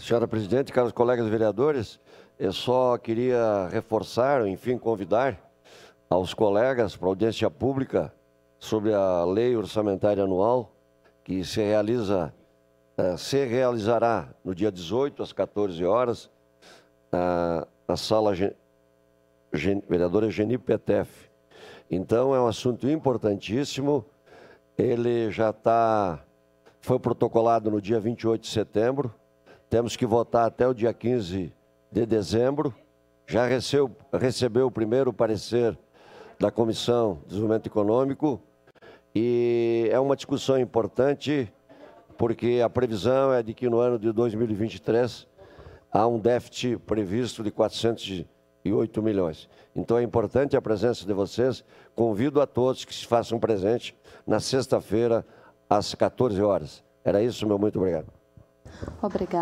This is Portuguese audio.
Senhora presidente, caros colegas vereadores, eu só queria reforçar, enfim, convidar aos colegas para audiência pública sobre a lei orçamentária anual que se realiza, eh, se realizará no dia 18 às 14 horas na sala vereadora Geni Petef. Então é um assunto importantíssimo. Ele já está foi protocolado no dia 28 de setembro temos que votar até o dia 15 de dezembro. Já recebeu, recebeu o primeiro parecer da Comissão de Desenvolvimento Econômico e é uma discussão importante porque a previsão é de que no ano de 2023 há um déficit previsto de 408 milhões. Então é importante a presença de vocês. Convido a todos que se façam presente na sexta-feira às 14 horas. Era isso, meu muito obrigado. Obrigada.